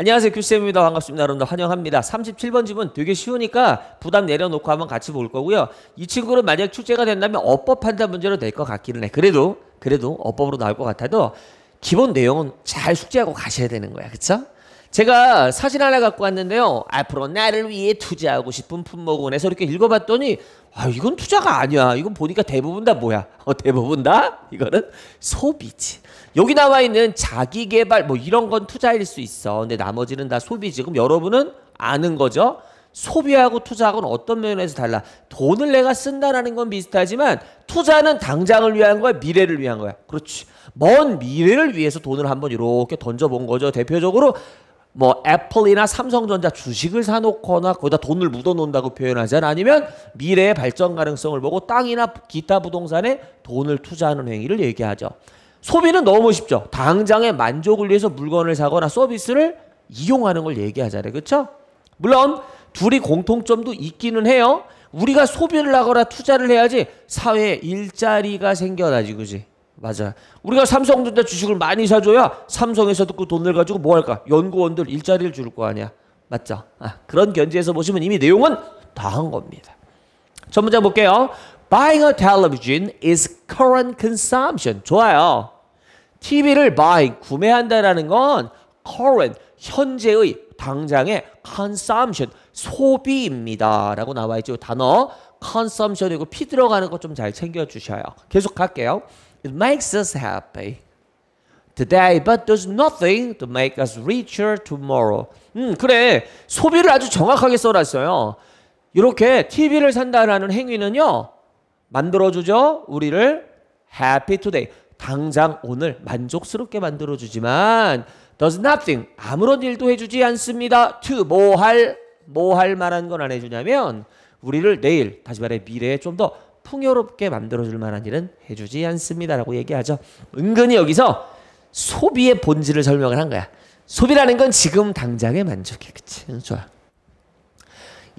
안녕하세요. 교수쌤입니다. 반갑습니다. 여러분들 환영합니다. 37번 집은 되게 쉬우니까 부담 내려놓고 한번 같이 볼 거고요. 이 친구는 만약 출제가 된다면 어법 판단 문제로 될 것 같기는 해. 그래도, 그래도 어법으로 나올 것 같아도 기본 내용은 잘숙제하고 가셔야 되는 거야. 그쵸? 제가 사진 하나 갖고 왔는데요. 앞으로 나를 위해 투자하고 싶은 품목은 해서 이렇게 읽어봤더니 아 이건 투자가 아니야. 이건 보니까 대부분 다 뭐야? 어 대부분 다 이거는 소비지. 여기 나와 있는 자기 개발 뭐 이런 건 투자일 수 있어. 근데 나머지는 다 소비지. 그럼 여러분은 아는 거죠? 소비하고 투자하고는 어떤 면에서 달라? 돈을 내가 쓴다라는 건 비슷하지만 투자는 당장을 위한 거야, 미래를 위한 거야. 그렇지. 먼 미래를 위해서 돈을 한번 이렇게 던져본 거죠. 대표적으로 뭐 애플이나 삼성전자 주식을 사놓거나 거기다 돈을 묻어놓는다고 표현하잖아. 아니면 미래의 발전 가능성을 보고 땅이나 기타 부동산에 돈을 투자하는 행위를 얘기하죠. 소비는 너무 쉽죠. 당장의 만족을 위해서 물건을 사거나 서비스를 이용하는 걸 얘기하잖아요. 그렇죠? 물론 둘이 공통점도 있기는 해요. 우리가 소비를 하거나 투자를 해야지 사회에 일자리가 생겨나지 그지? 맞아. 우리가 삼성전자 주식을 많이 사줘야 삼성에서도 그 돈을 가지고 뭐 할까? 연구원들 일자리를 줄 거 아니야. 맞죠? 아, 그런 견지에서 보시면 이미 내용은 다 한 겁니다. 첫 문장 볼게요. Buying a television is current consumption. 좋아요. TV를 buying, 구매한다라는 건 current, 현재의, 당장의 consumption, 소비입니다. 라고 나와있죠. 단어 consumption이고 피 들어가는 거 좀 잘 챙겨주셔요. 계속 할게요. It makes us happy today, but does nothing to make us richer tomorrow. 음, 그래. 소비를 아주 정확하게 써놨어요. 이렇게 TV를 산다라는 행위는요, 만들어주죠. 우리를 happy today. 당장 오늘 만족스럽게 만들어주지만, does nothing. 아무런 일도 해주지 않습니다. to. 뭐 할, 뭐할 만한 건 안 해주냐면, 우리를 내일, 다시 말해 미래에 좀더 풍요롭게 만들어줄 만한 일은 해주지 않습니다라고 얘기하죠. 은근히 여기서 소비의 본질을 설명을 한 거야. 소비라는 건 지금 당장의 만족이 그치? 좋아.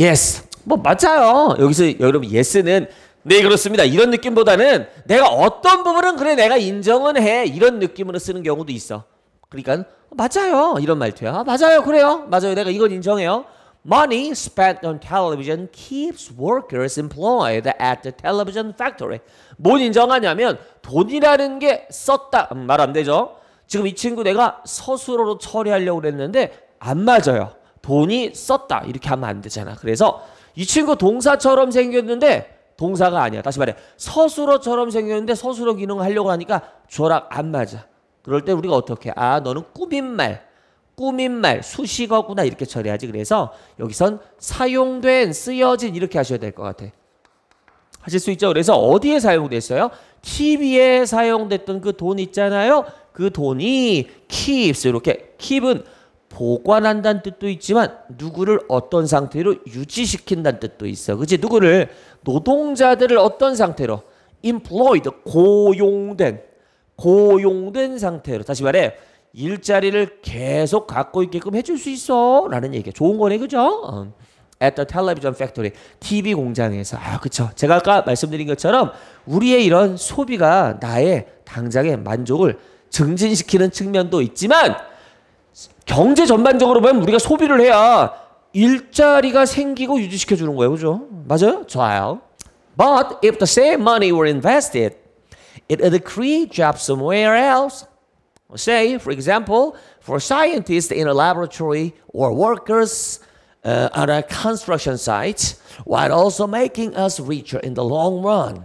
Yes. 뭐 맞아요. 여기서 여러분 yes는 네 그렇습니다. 이런 느낌보다는 내가 어떤 부분은 그래 내가 인정은 해 이런 느낌으로 쓰는 경우도 있어. 그러니까 맞아요 이런 말투야. 아, 맞아요 그래요 맞아요 내가 이건 인정해요. Money spent on television keeps workers employed at the television factory. 뭔 인정하냐면 돈이라는 게 썼다 음, 말안 되죠. 지금 이 친구 내가 서술어로 처리하려고 그랬는데 안 맞아요. 돈이 썼다 이렇게 하면 안 되잖아. 그래서 이 친구 동사처럼 생겼는데 동사가 아니야. 다시 말해 서술어처럼 생겼는데 서술어 기능을 하려고 하니까 조랑안 맞아. 그럴 때 우리가 어떻게? 아 너는 꾸민 말 꾸민 말, 수식어구나 이렇게 처리하지. 그래서 여기선 사용된, 쓰여진 이렇게 하셔야 될 것 같아. 하실 수 있죠? 그래서 어디에 사용됐어요? TV에 사용됐던 그 돈 있잖아요. 그 돈이 keeps 이렇게 keep은 보관한다는 뜻도 있지만 누구를 어떤 상태로 유지시킨다는 뜻도 있어. 그지 누구를 노동자들을 어떤 상태로 employed 고용된 고용된 상태로 다시 말해 일자리를 계속 갖고 있게끔 해줄 수 있어 라는 얘기 좋은 거네 그죠? 음. at the television factory TV 공장에서 아 그쵸 제가 아까 말씀드린 것처럼 우리의 이런 소비가 나의 당장의 만족을 증진시키는 측면도 있지만 경제 전반적으로 보면 우리가 소비를 해야 일자리가 생기고 유지시켜 주는 거예요 그죠? 맞아요? 좋아요 But if the same money were invested it would create jobs somewhere else Say, for example, for scientists in a laboratory or workers uh, at a construction site, while also making us richer in the long run.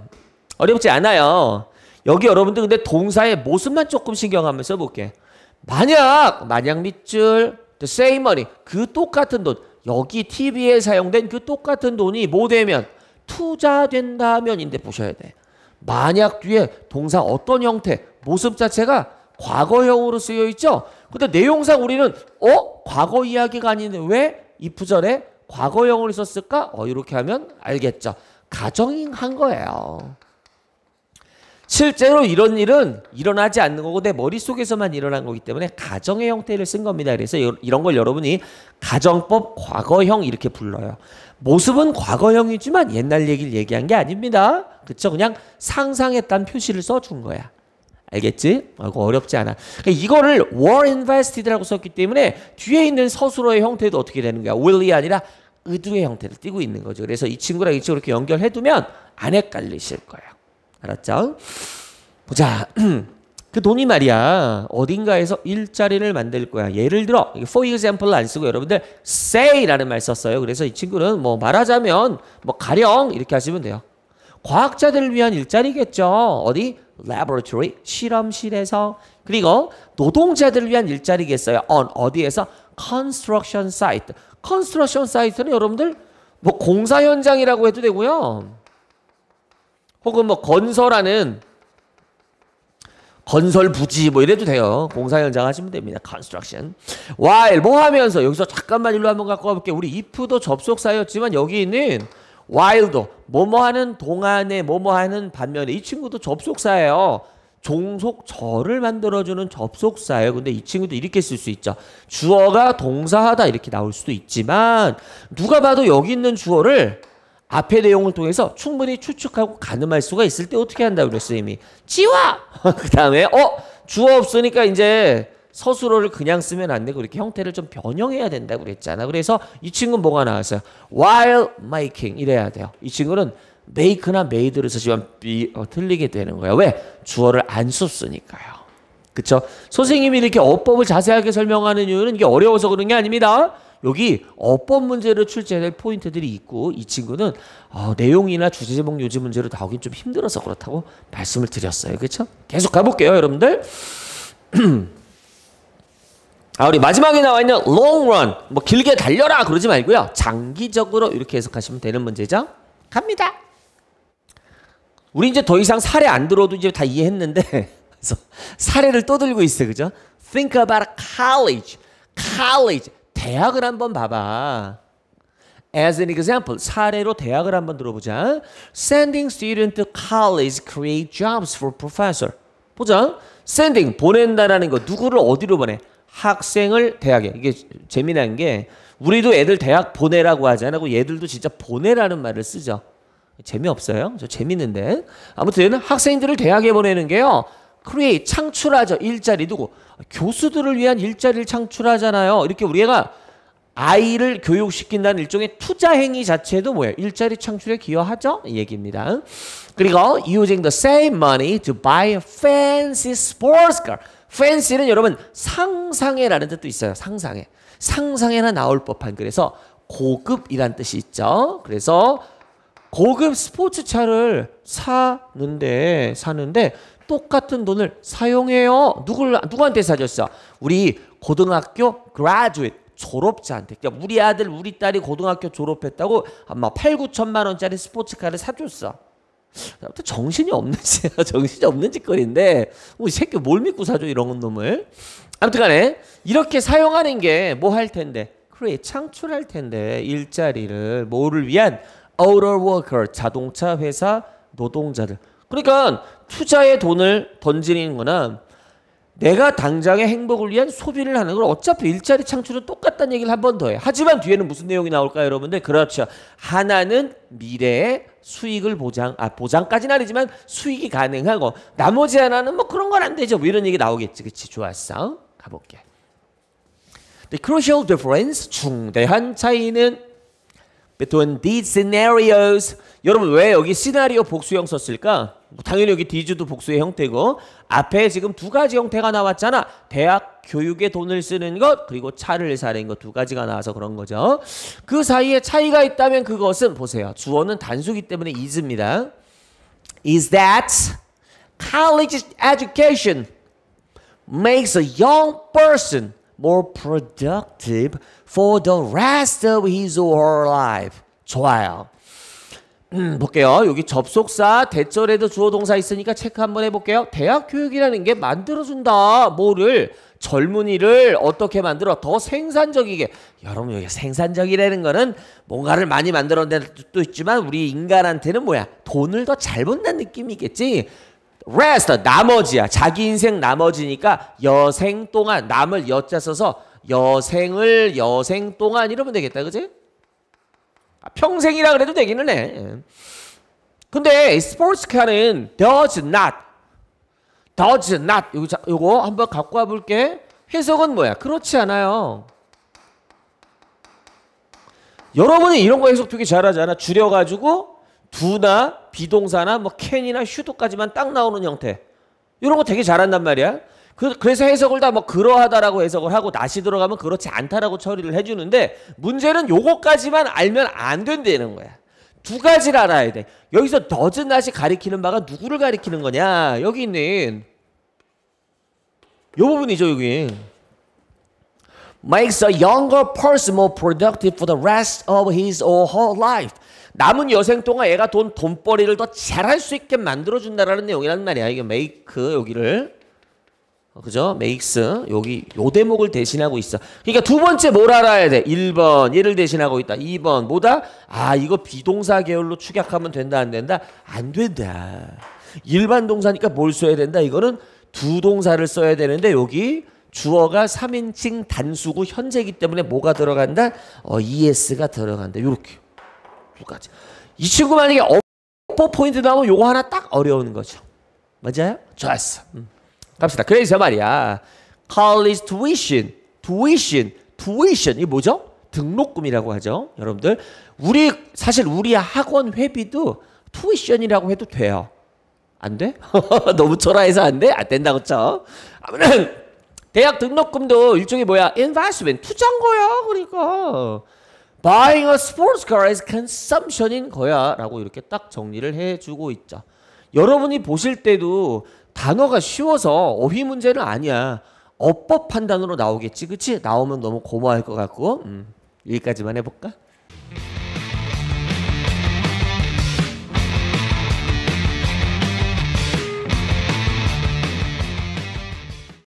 어렵지 않아요. 여기 여러분들 근데 동사의 모습만 조금 신경 하면 써볼게. 만약, 만약 밑줄, the same money, 그 똑같은 돈, 여기 TV에 사용된 그 똑같은 돈이 뭐 되면? 투자된다면인데 보셔야 돼. 만약 뒤에 동사 어떤 형태, 모습 자체가 과거형으로 쓰여 있죠. 근데 내용상 우리는 어? 과거 이야기가 아닌데 왜이 부절에 과거형을 썼을까? 어, 이렇게 하면 알겠죠. 가정한 거예요. 실제로 이런 일은 일어나지 않는 거고 내 머릿속에서만 일어난 거기 때문에 가정의 형태를 쓴 겁니다. 그래서 이런 걸 여러분이 가정법 과거형 이렇게 불러요. 모습은 과거형이지만 옛날 얘기를 얘기한 게 아닙니다. 그쵸? 그냥 상상에 딴 표시를 써준 거야. 알겠지? 하고 어렵지 않아. 그러니까 이거를 were invested라고 썼기 때문에 뒤에 있는 서술어의 형태도 어떻게 되는 거야? will이 아니라 의두의 형태를 띄고 있는 거죠. 그래서 이 친구랑 이 친구 이렇게 연결해두면 안 헷갈리실 거예요. 알았죠? 보자. 그 돈이 말이야 어딘가에서 일자리를 만들 거야 예를 들어 for e x a m p l e 안 쓰고 여러분들 say라는 말 썼어요 그래서 이 친구는 뭐 말하자면 뭐 가령 이렇게 하시면 돼요 과학자들을 위한 일자리겠죠 어디 laboratory 실험실에서 그리고 노동자들을 위한 일자리겠어요. on 어디에서 construction site. construction site는 여러분들 뭐 공사 현장이라고 해도 되고요. 혹은 뭐 건설하는 건설 부지 뭐 이래도 돼요. 공사 현장 하시면 됩니다. construction. while 뭐 하면서 여기서 잠깐만 일로 한번 갖고 와볼게 우리 if도 접속사였지만 여기 있는 while도 뭐뭐하는 동안에 뭐뭐하는 반면에 이 친구도 접속사예요. 종속절을 만들어주는 접속사예요. 근데 이 친구도 이렇게 쓸 수 있죠. 주어가 동사하다 이렇게 나올 수도 있지만 누가 봐도 여기 있는 주어를 앞의 내용을 통해서 충분히 추측하고 가늠할 수가 있을 때 어떻게 한다고 그랬어요 이미 지워 그 다음에 어 주어 없으니까 이제 서술어를 그냥 쓰면 안 되고 이렇게 형태를 좀 변형해야 된다고 그랬잖아. 그래서 이 친구는 뭐가 나왔어요? while making 이래야 돼요. 이 친구는 make나 made를 쓰지만 비, 어, 틀리게 되는 거예요. 왜? 주어를 안 썼으니까요. 그쵸? 선생님이 이렇게 어법을 자세하게 설명하는 이유는 이게 어려워서 그런 게 아닙니다. 여기 어법 문제를 출제해될 포인트들이 있고 이 친구는 어, 내용이나 주제 제목 요지 문제로 나오긴 좀 힘들어서 그렇다고 말씀을 드렸어요. 그렇죠? 계속 가볼게요, 여러분들. 아, 우리 마지막에 나와 있는 long run, 뭐 길게 달려라 그러지 말고요. 장기적으로 이렇게 해석하시면 되는 문제죠. 갑니다. 우리 이제 더 이상 사례 안 들어도 이제 다 이해했는데, 그래서 사례를 또 들고 있어, 그죠? Think about college, college, 대학을 한번 봐봐. As an example, 사례로 대학을 한번 들어보자. Sending s t u d e n t to college create jobs for professor. 보자. Sending 보낸다라는 거 누구를 어디로 보내? 학생을 대학에 이게 재미난 게 우리도 애들 대학 보내라고 하지 않고 그 얘들도 진짜 보내라는 말을 쓰죠. 재미없어요. 저 재밌는데. 아무튼 학생들을 대학에 보내는 게요. 크리에이 창출하죠. 일자리 두고 교수들을 위한 일자리를 창출하잖아요. 이렇게 우리가 아이를 교육시킨다는 일종의 투자 행위 자체도 뭐예요? 일자리 창출에 기여하죠? 이 얘기입니다. 그리고 using the same money to buy a fancy sports car. fancy는 여러분 상상해라는 뜻도 있어요. 상상해. 상상해나 나올 법한 그래서 고급이란 뜻이 있죠. 그래서 고급 스포츠차를 사는데 사는데 똑같은 돈을 사용해요. 누굴 누구한테 사줬어? 우리 고등학교 graduate 졸업자한테. 그러니까 우리 아들, 우리 딸이 고등학교 졸업했다고 아마 8, 9천만 원짜리 스포츠카를 사줬어. 아무튼 정신이 없는지 정신이 없는 짓거리인데 뭐이 새끼 뭘 믿고 사줘 이런 놈을 아무튼간에 이렇게 사용하는 게 뭐 할 텐데 크레이 창출할 텐데 일자리를 뭐를 위한 outer worker 자동차 회사 노동자들 그러니까 투자의 돈을 던지는 거나 내가 당장의 행복을 위한 소비를 하는 걸 어차피 일자리 창출은 똑같다는 얘기를 한 번 더 해. 하지만 뒤에는 무슨 내용이 나올까요, 여러분들? 그렇죠. 하나는 미래의 수익을 보장, 아, 보장까지는 아니지만 수익이 가능하고 나머지 하나는 뭐 그런 건 안 되죠. 뭐 이런 얘기 나오겠지. 그치. 좋았어. 가볼게. The crucial difference, 중대한 차이는 between these scenarios. 여러분 왜 여기 시나리오 복수형 썼을까? 당연히 여기 디즈도 복수의 형태고 앞에 지금 두 가지 형태가 나왔잖아. 대학 교육에 돈을 쓰는 것 그리고 차를 사는 것 두 가지가 나와서 그런 거죠. 그 사이에 차이가 있다면 그것은 보세요. 주어는 단수기 때문에 is입니다. Is that college education makes a young person more productive for the rest of his or her life. 좋아요. 음, 볼게요. 여기 접속사 대절에도 주어 동사 있으니까 체크 한번 해볼게요. 대학 교육이라는 게 만들어준다. 뭐를 젊은이를 어떻게 만들어 더 생산적이게. 여러분 여기 생산적이라는 거는 뭔가를 많이 만들어낸 뜻도 있지만 우리 인간한테는 뭐야 돈을 더 잘 번다는 느낌이겠지. rest 나머지야 자기 인생 나머지니까 여생 동안 남을 여자 써서 여생을 여생 동안 이러면 되겠다 그지? 아, 평생이라 그래도 되기는 해. 예. 근데 스포츠카는 does not, does not 요거, 한번 갖고 와볼게. 해석은 뭐야? 그렇지 않아요. 여러분이 이런 거 해석 되게 잘하잖아. 줄여가지고 두나 비동사나 뭐 캔이나 슈도까지만 딱 나오는 형태. 이런 거 되게 잘한단 말이야. 그, 래서 해석을 다 뭐 그러하다라고 해석을 하고 다시 들어가면 그렇지 않다라고 처리를 해주는데 문제는 요거까지만 알면 안 된다는 거야. 두 가지를 알아야 돼. 여기서 더즈 낫이 가리키는 바가 누구를 가리키는 거냐? 여기 있는 요 부분이죠 여기. makes a younger person more productive for the rest of his or her life. 남은 여생 동안 애가 돈 돈벌이를 더 잘할 수 있게 만들어 준다라는 내용이란 말이야. 이게 make 여기를 어, 그죠? 메이크스 여기 요 대목을 대신하고 있어. 그러니까 두 번째 뭘 알아야 돼? 1번 얘를 대신하고 있다. 2번 뭐다? 아 이거 비동사 계열로 축약하면 된다 안 된다? 안 된다. 일반 동사니까 뭘 써야 된다? 이거는 두 동사를 써야 되는데 여기 주어가 3인칭 단수구 현재기 때문에 뭐가 들어간다? 어, ES가 들어간다. 요렇게 두 가지. 이 친구 만약에 어퍼 포인트 나오면 요거 하나 딱 어려운 거죠. 맞아요? 좋았어. 음. 갑시다. 그래서 말이야. College tuition, tuition, tuition 이 뭐죠? 등록금이라고 하죠. 여러분들 우리 사실 우리 학원 회비도 tuition이라고 해도 돼요. 안 돼? 너무 초라해서 안 돼? 안 된다고 쳐. 아무튼 대학 등록금도 일종의 뭐야? investment 투자인 거야. 그러니까 buying a sports car is consumption인 거야라고 이렇게 딱 정리를 해주고 있죠. 여러분이 보실 때도 단어가 쉬워서 어휘 문제는 아니야. 어법 판단으로 나오겠지, 그치? 나오면 너무 고마워할 것 같고, 음, 여기까지만 해볼까?